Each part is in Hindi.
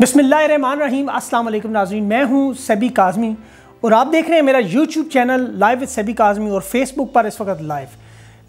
बिसमीम अस्सलाम वालेकुम नाजीन मैं हूं सेबी काजमी और आप देख रहे हैं मेरा YouTube channel live with Sebi Kazmi और फेसबुक पर इस वक्त लाइव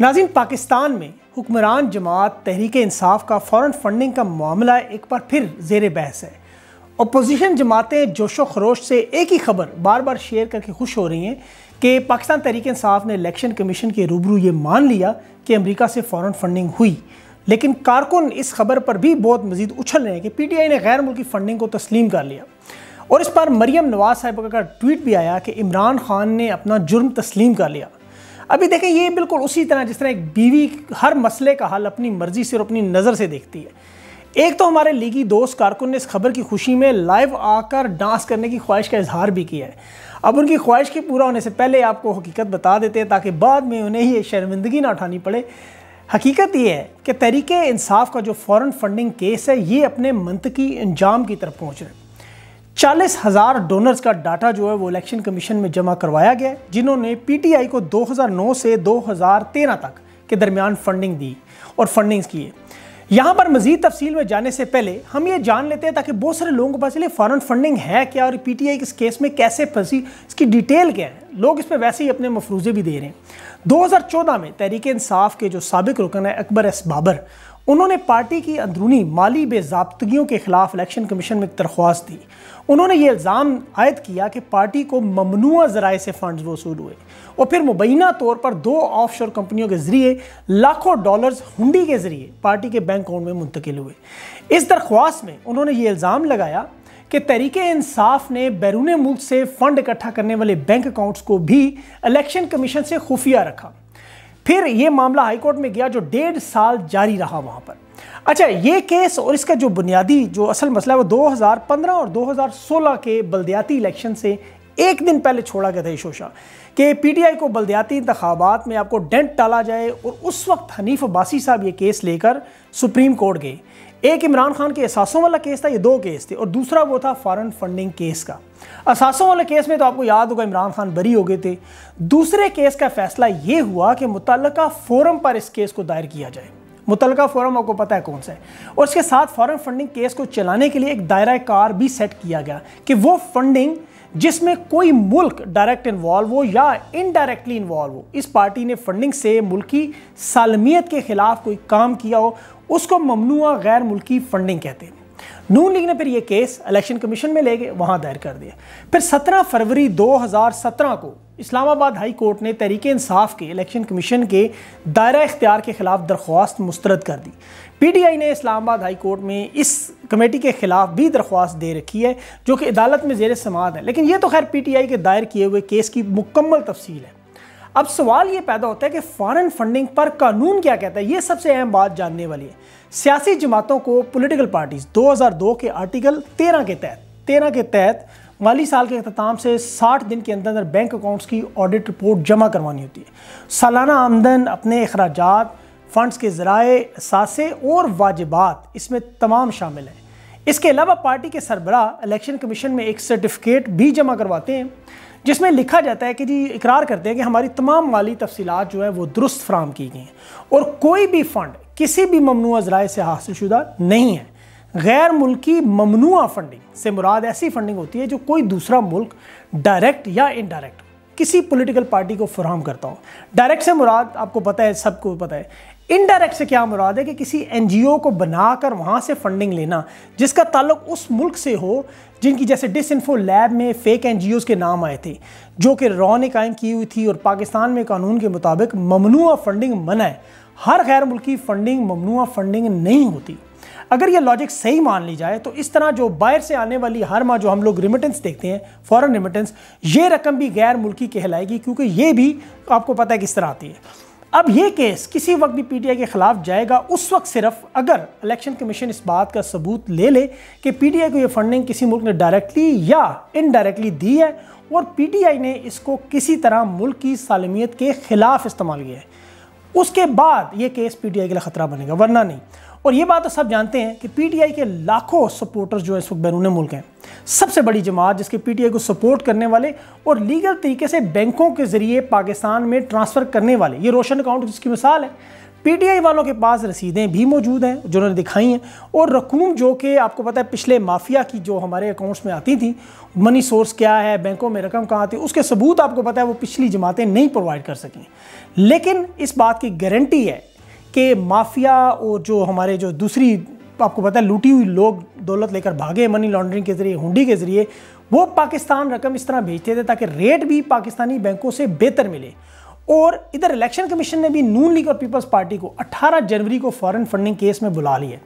नाजीन पाकिस्तान में हुक्मरान जमात तहरीक इंसाफ का फ़ौर फंडिंग का मामला एक बार फिर जेर बहस है अपोजिशन जमातें जोशो खरोश से एक ही खबर बार बार शेयर करके खुश हो रही हैं कि पाकिस्तान तहरीक इंसाफ ने इलेक्शन कमीशन के रूबरू ये मान लिया कि अमरीका से फ़ौर फंडिंग हुई लेकिन कारकुन इस खबर पर भी बहुत मजीद उछल रहे हैं कि पीटीआई ने गैर मुल्की फंडिंग को तस्लीम कर लिया और इस पर मरीम नवाज साहब का ट्वीट भी आया कि इमरान खान ने अपना जुर्म तस्लीम कर लिया अभी देखें ये बिल्कुल उसी तरह जिस तरह एक बीवी हर मसले का हल अपनी मर्जी से और अपनी नज़र से देखती है एक तो हमारे लीगी दोस्त कारकुन ने इस खबर की खुशी में लाइव आकर डांस करने की ख्वाहिश का इजहार भी किया है अब उनकी ख्वाहिश के पूरा होने से पहले आपको हकीकत बता देते हैं ताकि बाद में उन्हें ही शर्मिंदगी ना उठानी पड़े हकीकत ये है कि तहरीक इंसाफ का जो फॉरेन फंडिंग केस है ये अपने मनतकी इंजाम की तरफ पहुँच रहे चालीस हज़ार डोनर्स का डाटा जो है वो इलेक्शन कमीशन में जमा करवाया गया जिन्होंने पीटीआई को 2009 से 2013 तक के दरमियान फंडिंग दी और फंडिंग्स किए यहाँ पर मजीद तफसील में जाने से पहले हम ये जान लेते हैं ताकि बहुत सारे लोगों को पास चले फॉरन फंडिंग है क्या और पी टी आई इस केस में कैसे फंसी इसकी डिटेल क्या है लोग इस पर वैसे ही अपने मफरूजे भी दे रहे हैं 2014 में तहरीक इंसाफ के जो सबक रुकन है अकबर एस बाबर उन्होंने पार्टी की अंदरूनी माली बेजाबतगियों के खिलाफ इलेक्शन कमीशन में दरख्वास्त दी उन्होंने ये इल्ज़ाम आयद किया कि पार्टी को ममनुआ ज़राए से फ़ंड वसूल हुए और फिर मुबैना तौर पर दो ऑफ शोर कंपनियों के ज़रिए लाखों डॉलर्स हुंडी के ज़रिए पार्टी के बैंक अकाउंट में मुंतकिल हुए इस दरख्वास्त में उन्होंने ये इल्ज़ाम लगाया कि तहरीक इंसाफ ने बैरून मुल्क से फ़ंड इकट्ठा करने वाले बैंक अकाउंट्स को भी इलेक्शन कमीशन से खुफिया रखा फिर ये मामला हाईकोर्ट में गया जो डेढ़ साल जारी रहा वहाँ पर अच्छा ये केस और इसका जो बुनियादी जो असल मसला है वो 2015 और 2016 के बलदियाती इलेक्शन से एक दिन पहले छोड़ा गया था ये शोशा कि पीटीआई को बलदयाती इंतबात में आपको डेंट डाला जाए और उस वक्त हनीफ अब्बासी साहब ये केस लेकर सुप्रीम कोर्ट गए एक इमरान खान के असासों वाला केस था ये दो केस थे और दूसरा वो था फॉरेन फंडिंग केस का असासों वाले केस में तो आपको याद होगा इमरान खान बरी हो गए थे दूसरे केस का फैसला ये हुआ कि मुतल फोरम पर इस केस को दायर किया जाए मुतल फोरम आपको पता है कौन सा है और इसके साथ फॉरन फंडिंग केस को चलाने के लिए एक दायरा कार भी सेट किया गया कि वो फंडिंग जिसमें कोई मुल्क डायरेक्ट इन्वॉल्व हो या इनडायरेक्टली इन्वॉल्व हो इस पार्टी ने फंडिंग से मुल्की सालमियत के खिलाफ कोई काम किया हो उसको ममनुआ गैर मुल्की फंडिंग कहते हैं नून लीग ने फिर यह केस इलेक्शन कमीशन में ले गए वहां दायर कर दिया फिर 17 फरवरी 2017 को इस्लामाबाद हाई कोर्ट ने तहरीक इंसाफ के इलेक्शन कमीशन के दायरा इख्तियार के खिलाफ दरख्वास्त मुस्तरद कर दी पीटीआई ने इस्लामाबाद हाई कोर्ट में इस कमेटी के खिलाफ भी दरख्वास्त दे रखी है जो कि अदालत में जेर समात है लेकिन ये तो खैर पीटीआई के दायर किए हुए केस की मुकम्मल तफसील है अब सवाल ये पैदा होता है कि फ़ॉरन फंडिंग पर कानून क्या कहता है ये सबसे अहम बात जानने वाली है सियासी जमातों को पोलिटिकल पार्टीज़ दो के आर्टिकल तेरह के तहत तेरह के तहत माली साल के अख्ताम से 60 दिन के अंदर अंदर बैंक अकाउंट्स की ऑडिट रिपोर्ट जमा करवानी होती है सालाना आमदन अपने अखराज फ़ंड्स के ज़राए सासे और वाजिबात इसमें तमाम शामिल हैं इसके अलावा पार्टी के सरबरा इलेक्शन कमीशन में एक सर्टिफिकेट भी जमा करवाते हैं जिसमें लिखा जाता है कि जी इकरार करते हैं कि हमारी तमाम माली तफसीत जो है वो दुरुस्त फ्राहम की गई हैं और कोई भी फ़ंड किसी भी ममनू ज़राए से हासिल शुदा नहीं है गैर मुल्की ममनुआ फंडिंग से मुराद ऐसी फंडिंग होती है जो कोई दूसरा मुल्क डायरेक्ट या इनडायरेक्ट किसी पॉलिटिकल पार्टी को फराहम करता हो डायरेक्ट से मुराद आपको पता है सबको पता है इनडायरेक्ट से क्या मुराद है कि किसी एन को बनाकर वहाँ से फंडिंग लेना जिसका ताल्लुक उस मुल्क से हो जिनकी जैसे डिस इन्फो लैब में फेक एन के नाम आए थे जो कि रॉ ने कायम की हुई थी और पाकिस्तान में कानून के मुताबिक ममनुआ फंडिंग मना है हर गैर मुल्की फंडिंग ममनुआ फंडिंग नहीं होती अगर ये लॉजिक सही मान ली जाए तो इस तरह जो बाहर से आने वाली हर माह जो हम लोग रिमिटेंस देखते हैं फॉरन रिमिटेंस ये रकम भी गैर मुल्की कहलाएगी क्योंकि ये भी आपको पता है किस तरह आती है अब ये केस किसी वक्त भी पीटीआई के खिलाफ जाएगा उस वक्त सिर्फ अगर इलेक्शन कमीशन इस बात का सबूत ले ले कि पीटीआई को ये फंडिंग किसी मुल्क ने डायरेक्टली या इनडायरेक्टली दी है और पीटीआई ने इसको किसी तरह मुल्क की सालमियत के खिलाफ इस्तेमाल किया है उसके बाद ये केस पीटीआई के लिए ख़तरा बनेगा वरना नहीं और ये बात तो सब जानते हैं कि पीटीआई के लाखों सपोर्टर्स जो है इस वक्त बैरून मुल्क हैं सबसे बड़ी जमात जिसके पीटीआई को सपोर्ट करने वाले और लीगल तरीके से बैंकों के जरिए पाकिस्तान में ट्रांसफ़र करने वाले ये रोशन अकाउंट जिसकी मिसाल है पीटीआई वालों के पास रसीदें भी मौजूद हैं जो उन्होंने दिखाई हैं और रकूम जो कि आपको पता है पिछले माफिया की जो हमारे अकाउंट्स में आती थी मनी सोर्स क्या है बैंकों में रकम कहाँ आती उसके सबूत आपको पता है वो पिछली जमातें नहीं प्रोवाइड कर सकें लेकिन इस बात की गारंटी है कि माफिया और जो हमारे जो दूसरी आपको पता है लूटी हुई लोग दौलत लेकर भागे मनी लॉन्ड्रिंग के जरिए हुंडी के जरिए वो पाकिस्तान रकम इस तरह भेजते थे ताकि रेट भी पाकिस्तानी बैंकों से बेहतर मिले और इधर इलेक्शन कमीशन ने भी नून लीग और पीपल्स पार्टी को 18 जनवरी को फॉरेन फंडिंग केस में बुला लिया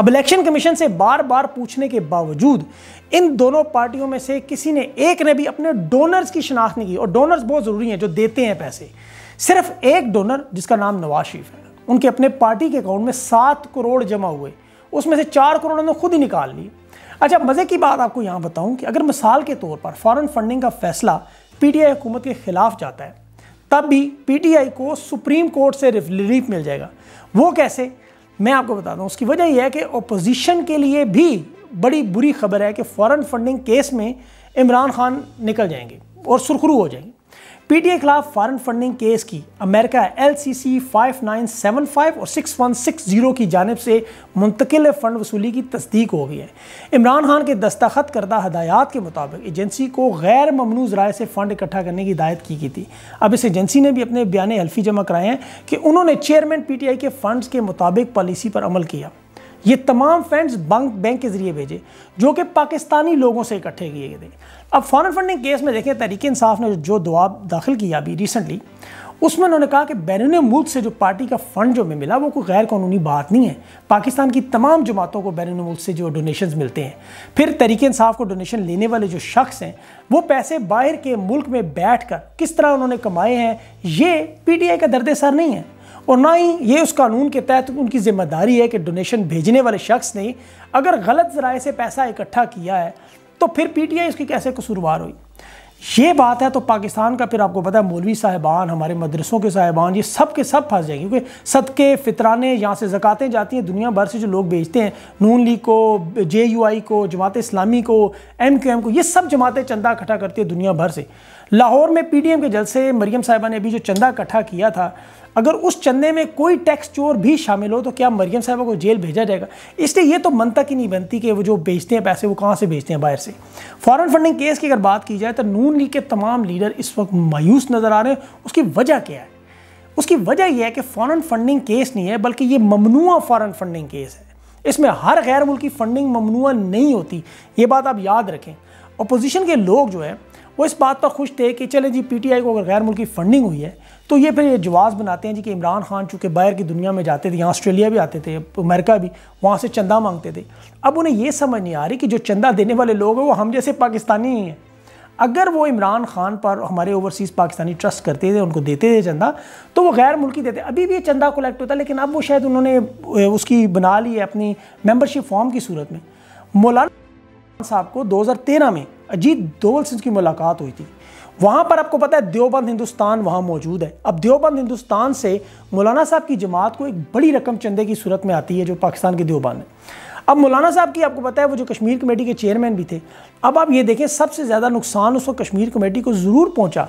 अब इलेक्शन कमीशन से बार बार पूछने के बावजूद इन दोनों पार्टियों में से किसी ने एक ने भी अपने डोनर्स की शिनाख्त नहीं की और डोनर्स बहुत ज़रूरी हैं जो देते हैं पैसे सिर्फ एक डोनर जिसका नाम नवाज शरीफ है उनके अपने पार्टी के अकाउंट में सात करोड़ जमा हुए उसमें से चार करोड़ उन्होंने खुद ही निकाल लिए अच्छा मज़े की बात आपको यहाँ बताऊँ कि अगर मिसाल के तौर पर फ़ॉरन फंडिंग का फैसला पी टी आई हुकूमत के ख़िलाफ़ जाता है तब भी पी टी आई को सुप्रीम कोर्ट से रिलीफ मिल जाएगा वो कैसे मैं आपको बताता हूँ उसकी वजह यह है कि अपोजिशन के लिए भी बड़ी बुरी खबर है कि फ़ॉरन फंडिंग केस में इमरान खान निकल जाएंगे और सुरखरू हो जाएंगे पीटीए खिलाफ फॉरन फंडिंग केस की America L C C five nine seven five और सिक्स वन सिक्स जीरो की जानब से मुंतकिल फ़ंड वसूली की तस्दीक हो गई है इमरान खान के दस्तखत करदा हदायात के मुताबिक एजेंसी को गैर ममनू ज़राए से फ़ंड इकट्ठा करने की हिदायत की गई थी अब इस एजेंसी ने भी अपने बयान हल्फी जमा कराए हैं कि उन्होंने चेयरमैन पी टी आई के फ़ंड के मुताबिक पॉलिसी पर अमल किया ये तमाम फंड्स बैंक बैंक के जरिए भेजे जो कि पाकिस्तानी लोगों से इकट्ठे किए गए थे अब फॉरन फंडिंग केस में देखें तहरीक इंसाफ ने जो दवाब दाखिल किया अभी रिसेंटली उसमें उन्होंने कहा कि बैरून मुल्क से जो पार्टी का फंड जो हमें मिला वो कोई गैर कानूनी बात नहीं है पाकिस्तान की तमाम जमातों को बैरून मुल्क से जो डोनेशन मिलते हैं फिर तरीक इंसाफ को डोनेशन लेने वाले जो शख्स हैं वो पैसे बाहर के मुल्क में बैठ कर किस तरह उन्होंने कमाए हैं ये पी टी आई का दर्द सर नहीं है और ना ही ये उस कानून के तहत उनकी ज़िम्मेदारी है कि डोनेशन भेजने वाले शख्स ने अगर गलत ज़राए से पैसा इकट्ठा किया है तो फिर पीटीआई उसकी कैसे कसूरवार हुई ये बात है तो पाकिस्तान का फिर आपको पता है मौलवी साहिबान हमारे मदरसों के साहिबान ये सब के सब फंस जाएंगे क्योंकि सदके फितराने यहाँ से ज़क़ातें जाती हैं दुनिया भर से जो लोग भेजते हैं नून लीग को जे यू आई को जमात इस्लामी को एम क्यू एम को ये सब जमातें चंदा इकट्ठा करती है दुनिया भर से लाहौर में पी डी एम के जलसे मरीम साहिबा ने अभी जो चंदा इकट्ठा किया था अगर उस चंदे में कोई टैक्स चोर भी शामिल हो तो क्या मरियम साहबा को जेल भेजा जाएगा इसलिए ये तो मनता ही नहीं बनती कि वो जो बेचते हैं पैसे वो कहाँ से बेचते हैं बाहर से फॉरन फंडिंग केस की अगर बात की जाए तो नून लीग के तमाम लीडर इस वक्त मायूस नज़र आ रहे हैं उसकी वजह क्या है उसकी वजह यह है कि फॉरन फंडिंग केस नहीं है बल्कि ये ममनुआ फॉरन फंडिंग केस है इसमें हर गैर मुल्की फंडिंग ममनुआ नहीं होती ये बात आप याद रखें अपोजिशन के लोग जो है वो इस बात पर खुश थे कि चले जी पीटीआई को अगर गैर मुल्की फंडिंग हुई है तो ये फिर ये जवाब बनाते हैं जी कि इमरान खान चूँकि बाहर की दुनिया में जाते थे यहाँ ऑस्ट्रेलिया भी आते थे अमेरिका भी वहाँ से चंदा मांगते थे अब उन्हें ये समझ नहीं आ रही कि जो चंदा देने वाले लोग हैं वो हम जैसे पाकिस्तानी ही हैं अगर वो इमरान खान पर हमारे ओवरसीज़ पाकिस्तानी ट्रस्ट करते थे उनको देते थे चंदा तो वो गैर मुल्की देते अभी भी ये चंदा कलेक्ट होता है लेकिन अब वो शायद उन्होंने उसकी बना ली है अपनी मेम्बरशिप फॉर्म की सूरत में मौलाना साहब को 2013 में अजीत दोवल से उनकी मुलाकात हुई थी वहाँ पर आपको पता है देवबंद हिंदुस्तान वहाँ मौजूद है अब देवबंद हिंदुस्तान से मौलाना साहब की जमात को एक बड़ी रकम चंदे की सूरत में आती है जो पाकिस्तान के देवबंद है अब मौलाना साहब की आपको पता है वो जो कश्मीर कमेटी के चेयरमैन भी थे अब आप ये देखें सबसे ज़्यादा नुकसान उसको कश्मीर कमेटी को ज़रूर पहुँचा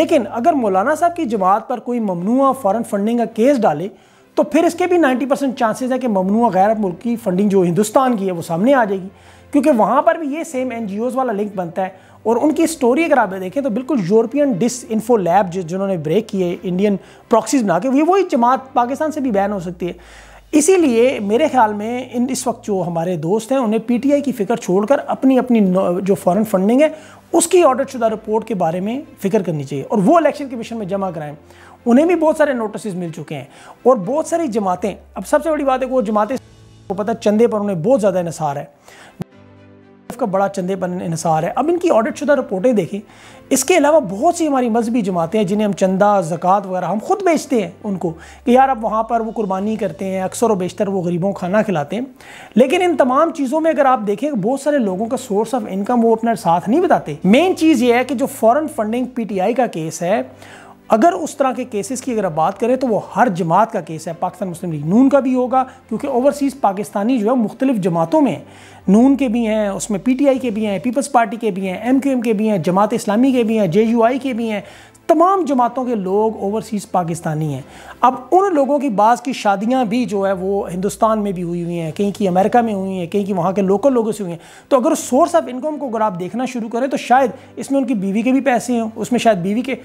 लेकिन अगर मौलाना साहब की जमात पर कोई ममनुआ फ़ॉरन फंडिंग का केस डाले तो फिर इसके भी 90 परसेंट चांसेज़ है कि ममनू गैर मुल्क की फंडिंग जो हिंदुस्तान की है वो सामने आ जाएगी क्योंकि वहाँ पर भी ये सेम एन वाला लिंक बनता है और उनकी स्टोरी अगर आप देखें तो बिल्कुल यूरोपियन डिस इन्फो लैब जिन्होंने ब्रेक किए इंडियन प्रॉक्सीज बना के वही जमात पाकिस्तान से भी बैन हो सकती है इसीलिए मेरे ख्याल में इन इस वक्त जो हमारे दोस्त हैं उन्हें पीटीआई की फ़िक्र छोड़कर अपनी अपनी जो फॉरेन फंडिंग है उसकी शुदा रिपोर्ट के बारे में फ़िक्र करनी चाहिए और वो इलेक्शन कमीशन में जमा कराएं उन्हें भी बहुत सारे नोटिस मिल चुके हैं और बहुत सारी जमातें अब सबसे बड़ी बात है वो जमातें को पता चंदे पर उन्हें बहुत ज़्यादा इसार है का बड़ा चंदेपन इसार है अब इनकी ऑडिट शुदा रिपोर्टें देखें इसके अलावा बहुत सी हमारी मजहबी जमातें हैं जिन्हें हम चंदा ज़क़़त वगैरह हम खुद बेचते हैं उनको कि यार अब वहाँ पर वो कुर्बानी करते हैं अक्सर और बेशतर वो गरीबों को खाना खिलाते हैं लेकिन इन तमाम चीज़ों में अगर आप देखें बहुत सारे लोगों का सोर्स ऑफ इनकम वो अपना साथ नहीं बताते मेन चीज़ ये है कि जो foreign funding P T I का केस है अगर उस तरह के केसेस की अगर बात करें तो वो हर जमात का केस है पाकिस्तान मुस्लिम लीग नून का भी होगा क्योंकि ओवरसीज़ पाकिस्तानी जो है मुख्तलिफ जमातों में नून के भी हैं उसमें पी टी आई के भी हैं पीपल्स पार्टी के भी हैं एम क्यू एम के भी हैं जमात इस्लामी के भी हैं जे यू आई के भी हैं तमाम जमातों के लोग ओवरसीज़ पाकिस्तानी हैं अब उन लोगों की बाज़ की शादियाँ भी जो है वो हिंदुस्तान में भी हुई हुई हैं कहीं की अमेरिका में हुई हैं कहीं की वहाँ के लोकल लोगों से हुई हैं तो अगर सोर्स ऑफ इनकम को अगर आप देखना शुरू करें तो शायद इसमें उनकी बीवी के भी पैसे हों उसमें शायद बीवी के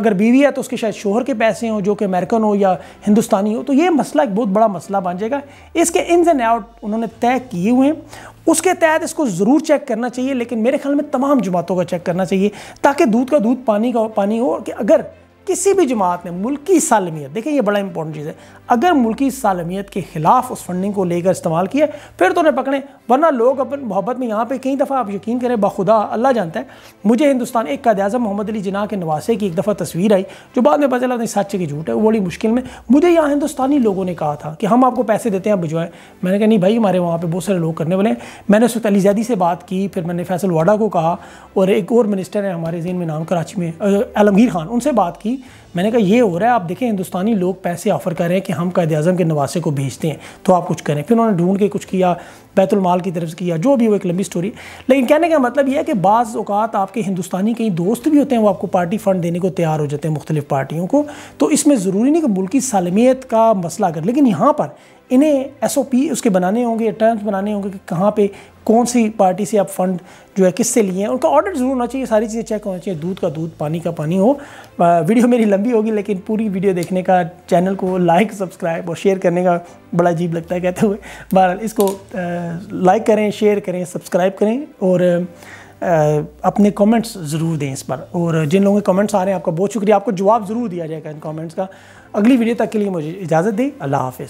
अगर बीवी है तो उसके शायद शोहर के पैसे हों जो कि अमेरिकन हो या हिंदुस्तानी हो तो ये मसला एक बहुत बड़ा मसला बन जाएगा इसके इन एंड आउट उन्होंने तय किए हुए हैं उसके तहत इसको ज़रूर चेक करना चाहिए लेकिन मेरे ख्याल में तमाम जुमातों का चेक करना चाहिए ताकि दूध का दूध पानी का पानी हो कि अगर किसी भी जमात में मुल्की सालमियत देखें ये बड़ा इंपॉर्टेंट चीज़ है अगर मुल्की सालमियत के ख़िलाफ़ उस फंडिंग को लेकर इस्तेमाल किया फिर तो उन्हें पकड़ें वरना लोग अपन मोहब्बत में यहाँ पे कई दफ़ा आप यकीन करें बखुदा अल्लाह जानता है मुझे हिंदुस्तान एक कैद अजम मोहम्मद अली जना के नवासे की एक दफ़ा तस्वीर आई जो बाद में पता चला सच की झूठ है वो बड़ी मुश्किल में मुझे यहाँ हिंदुस्तानी लोगों ने कहा था कि हम आपको पैसे देते हैं भिजवाएं मैंने कहा नहीं भाई हमारे वहाँ पर बहुत सारे लोग करने वाले हैं मैंने उस अली जैदी से बात की फिर मैंने फैसल वाडा को कहा और एक और मिनिस्टर है हमारे जीन में नाम कराची में आलमगीर खान उनसे बात की थी मैंने कहा ये हो रहा है आप देखें हिंदुस्तानी लोग पैसे ऑफर कर रहे हैं कि हम कायद अजम के नवासे को भेजते हैं तो आप कुछ करें फिर उन्होंने ढूंढ के कुछ किया बैतुलमाल की तरफ से किया जो भी वो एक लंबी स्टोरी लेकिन कहने का मतलब यह है कि बाज़ अवत आपके हिंदुस्तानी कई दोस्त भी होते हैं वो आपको पार्टी फंड देने को तैयार हो जाते हैं मुख्तलिफ पार्टियों को तो इसमें ज़रूरी नहीं कि मुल्की सालमियत का मसला कर लेकिन यहाँ पर इन्हें एस ओ पी उसके बनाने होंगे टर्म्स बनाने होंगे कि कहाँ पे कौन सी पार्टी से आप फंड जो है किससे लिए हैं उनका ऑर्डर जरूर होना चाहिए सारी चीज़ें चेक होना चाहिए दूध का दूध पानी का पानी हो वीडियो मेरी लंबी होगी लेकिन पूरी वीडियो देखने का चैनल को लाइक सब्सक्राइब और शेयर करने का बड़ा अजीब लगता है कहते हुए बहरहाल इसको लाइक करें शेयर करें सब्सक्राइब करें और अपने कमेंट्स ज़रूर दें इस पर और जिन लोगों के कमेंट्स आ रहे हैं आपका बहुत शुक्रिया आपको जवाब ज़रूर दिया जाएगा इन कमेंट्स का अगली वीडियो तक के लिए मुझे इजाज़त दें अल्लाह हाफिज़